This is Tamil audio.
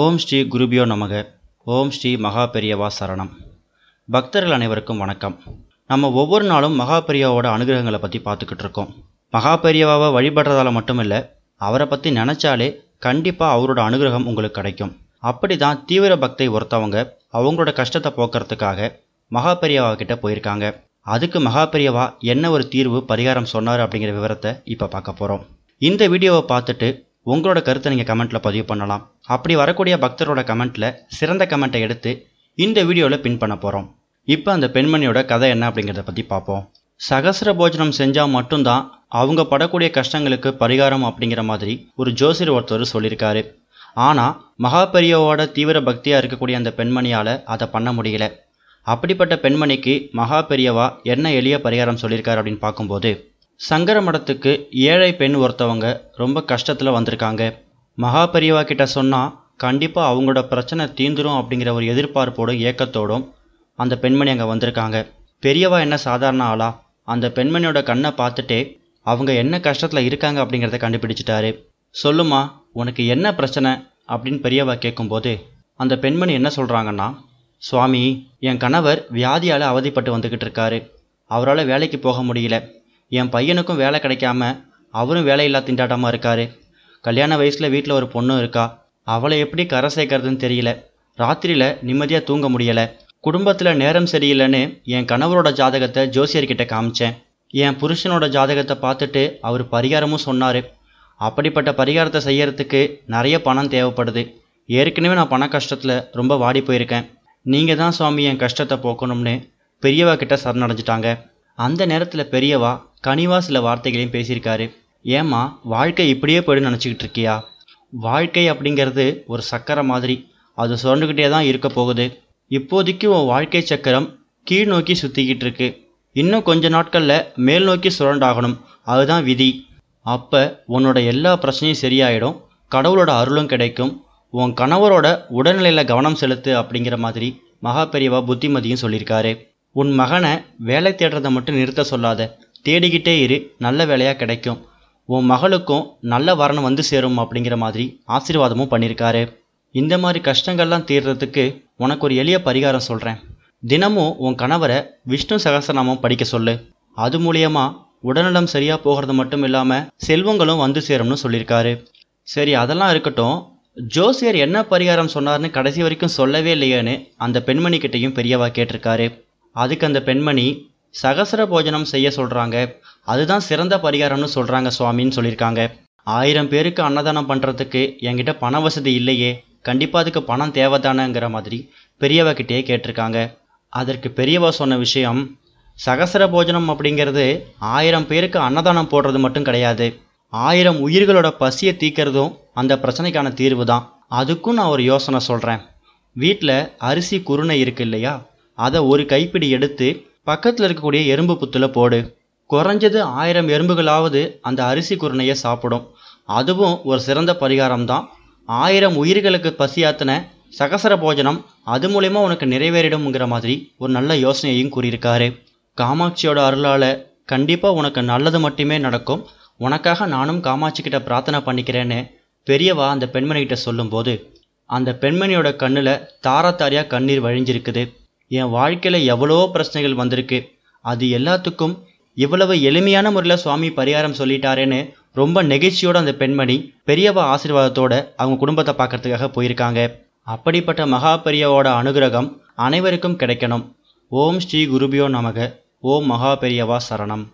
ஓம் ஸ்ரீ குருபியோ நமக ஓம் ஸ்ரீ மகா பெரியவா சரணம் பக்தர்கள் அனைவருக்கும் வணக்கம் நம்ம ஒவ்வொரு நாளும் மகா அனுகிரகங்களை பற்றி பார்த்துக்கிட்டு இருக்கோம் மகா பெரியவாவை வழிபடுறதால மட்டும் இல்லை அவரை பற்றி நினச்சாலே கண்டிப்பாக அவரோட அனுகிரகம் உங்களுக்கு கிடைக்கும் அப்படி தான் தீவிர பக்தை ஒருத்தவங்க அவங்களோட கஷ்டத்தை போக்குறதுக்காக மகா பெரியவா போயிருக்காங்க அதுக்கு மகா பெரியவா என்ன ஒரு தீர்வு பரிகாரம் சொன்னார் அப்படிங்கிற விவரத்தை இப்போ பார்க்க போகிறோம் இந்த வீடியோவை பார்த்துட்டு உங்களோட கருத்தை நீங்கள் கமெண்ட்டில் பதிவு பண்ணலாம் அப்படி வரக்கூடிய பக்தரோட கமெண்ட்டில் சிறந்த கமெண்ட்டை எடுத்து இந்த வீடியோவில் பின் பண்ண போகிறோம் இப்போ அந்த பெண்மணியோட கதை என்ன அப்படிங்கிறத பற்றி பார்ப்போம் சகசிர போஜனம் செஞ்சால் மட்டும்தான் அவங்க படக்கூடிய கஷ்டங்களுக்கு பரிகாரம் அப்படிங்கிற மாதிரி ஒரு ஜோசியர் ஒருத்தர் சொல்லியிருக்காரு ஆனால் மகாபெரியோவோட தீவிர பக்தியாக இருக்கக்கூடிய அந்த பெண்மணியால் அதை பண்ண முடியல அப்படிப்பட்ட பெண்மணிக்கு மகாபெரியவா என்ன எளிய பரிகாரம் சொல்லியிருக்காரு அப்படின்னு பார்க்கும்போது சங்கர மடத்துக்கு ஏழை பெண் ஒருத்தவங்க ரொம்ப கஷ்டத்தில் வந்திருக்காங்க மகாபரிவா கிட்ட சொன்னால் கண்டிப்பாக அவங்களோட பிரச்சனை தீந்துடும் அப்படிங்கிற ஒரு எதிர்பார்ப்போடும் ஏக்கத்தோடும் அந்த பெண்மணி அங்கே வந்திருக்காங்க பெரியவா என்ன சாதாரண ஆளா அந்த பெண்மணியோட கண்ணை பார்த்துட்டே அவங்க என்ன கஷ்டத்தில் இருக்காங்க அப்படிங்கிறத கண்டுபிடிச்சிட்டாரு சொல்லுமா உனக்கு என்ன பிரச்சனை அப்படின்னு பெரியவா கேட்கும்போது அந்த பெண்மணி என்ன சொல்கிறாங்கன்னா சுவாமி என் கணவர் வியாதியால் அவதிப்பட்டு வந்துக்கிட்டு இருக்காரு அவரால் வேலைக்கு போக முடியல என் பையனுக்கும் வேலை கிடைக்காம அவரும் வேலையில்லா திண்டாட்டமாக இருக்கார் கல்யாண வயசில் வீட்டில் ஒரு பொண்ணும் இருக்கா அவளை எப்படி கரை சேர்க்கறதுன்னு தெரியல ராத்திரியில் நிம்மதியாக தூங்க முடியலை குடும்பத்தில் நேரம் சரியில்லைன்னு என் கணவரோட ஜாதகத்தை ஜோசியர்கிட்ட காமிச்சேன் என் புருஷனோட ஜாதகத்தை பார்த்துட்டு அவர் பரிகாரமும் சொன்னார் அப்படிப்பட்ட பரிகாரத்தை செய்யறதுக்கு நிறைய பணம் தேவைப்படுது ஏற்கனவே நான் பண கஷ்டத்தில் ரொம்ப வாடி போயிருக்கேன் நீங்கள் தான் சுவாமி என் கஷ்டத்தை போக்கணும்னு பெரியவா கிட்ட சரணடைஞ்சிட்டாங்க அந்த நேரத்தில் பெரியவா கனிவா சில வார்த்தைகளையும் பேசியிருக்காரு ஏம்மா வாழ்க்கை இப்படியே போய்டும் நினச்சிக்கிட்டு இருக்கியா வாழ்க்கை அப்படிங்கிறது ஒரு சக்கரை மாதிரி அது சுரண்டுக்கிட்டே தான் இருக்க போகுது இப்போதைக்கு உன் வாழ்க்கை சக்கரம் கீழ் நோக்கி சுற்றிக்கிட்டு இருக்கு இன்னும் கொஞ்ச நாட்களில் மேல் நோக்கி சுரண்டாகணும் அதுதான் விதி அப்போ உன்னோட எல்லா பிரச்சனையும் சரியாயிடும் கடவுளோட அருளும் கிடைக்கும் உன் கணவரோட உடல்நிலையில் கவனம் செலுத்து அப்படிங்கிற மாதிரி மகா பெரியவா புத்திமதியும் சொல்லியிருக்காரு உன் மகனை வேலை தேடுறதை மட்டும் நிறுத்த சொல்லாத தேடிக்கிட்டே இரு நல்ல வேலையாக கிடைக்கும் உன் மகளுக்கும் நல்ல வரணும் வந்து சேரும் அப்படிங்கிற மாதிரி ஆசீர்வாதமும் பண்ணியிருக்காரு இந்த மாதிரி கஷ்டங்கள்லாம் தீர்றதுக்கு உனக்கு ஒரு எளிய பரிகாரம் சொல்கிறேன் தினமும் உன் கணவரை விஷ்ணு சகசநாமம் படிக்க சொல்லு அது மூலியமா உடல்நலம் சரியாக போகிறது மட்டும் இல்லாமல் செல்வங்களும் வந்து சேரும்னு சொல்லியிருக்காரு சரி அதெல்லாம் இருக்கட்டும் ஜோசியர் என்ன பரிகாரம் சொன்னார்னு கடைசி வரைக்கும் சொல்லவே இல்லையேன்னு அந்த பெண்மணிக்கிட்டையும் பெரியவா கேட்டிருக்காரு அதுக்கு அந்த பெண்மணி சகசர போஜனம் செய்ய சொல்கிறாங்க அதுதான் சிறந்த பரிகாரம்னு சொல்கிறாங்க சுவாமின்னு சொல்லியிருக்காங்க ஆயிரம் பேருக்கு அன்னதானம் பண்ணுறதுக்கு என்கிட்ட பண வசதி இல்லையே கண்டிப்பாக அதுக்கு பணம் தேவைதானங்கிற மாதிரி பெரியவகிட்டே கேட்டிருக்காங்க அதற்கு பெரியவா சொன்ன விஷயம் சகசர போஜனம் அப்படிங்கிறது ஆயிரம் பேருக்கு அன்னதானம் போடுறது மட்டும் கிடையாது ஆயிரம் உயிர்களோட பசியை தீக்கிறதும் அந்த பிரச்சனைக்கான தீர்வு தான் அதுக்கும் நான் ஒரு யோசனை சொல்கிறேன் வீட்டில் அரிசி குருணை இருக்கு இல்லையா அதை ஒரு கைப்பிடி எடுத்து பக்கத்தில் இருக்கக்கூடிய எறும்பு புத்தில் போடு குறைஞ்சது ஆயிரம் எறும்புகளாவது அந்த அரிசி குருணையை சாப்பிடும் அதுவும் ஒரு சிறந்த பரிகாரம்தான் ஆயிரம் உயிர்களுக்கு பசியாத்தின சகசர போஜனம் அது மூலயமா உனக்கு நிறைவேறிடும்ங்கிற மாதிரி ஒரு நல்ல யோசனையையும் கூறியிருக்காரு காமாட்சியோட அருளால் கண்டிப்பாக உனக்கு நல்லது மட்டுமே நடக்கும் உனக்காக நானும் காமாட்சிக்கிட்ட பிரார்த்தனை பண்ணிக்கிறேன்னு பெரியவா அந்த பெண்மணிக்கிட்ட சொல்லும்போது அந்த பெண்மணியோட கண்ணில் தாரா தாரியாக கண்ணீர் வழிஞ்சிருக்குது என் வாழ்க்கையில் எவ்வளோ பிரச்சனைகள் வந்திருக்கு அது எல்லாத்துக்கும் இவ்வளவு எளிமையான முறையில் சுவாமி பரிகாரம் சொல்லிட்டாருன்னு ரொம்ப நெகிழ்ச்சியோட அந்த பெண்மணி பெரியவா ஆசீர்வாதத்தோட அவங்க குடும்பத்தை பார்க்கறதுக்காக போயிருக்காங்க அப்படிப்பட்ட மகா பெரியவோட அனுகிரகம் அனைவருக்கும் கிடைக்கணும் ஓம் ஸ்ரீ குருபியோ நமக ஓம் மகா பெரியவா சரணம்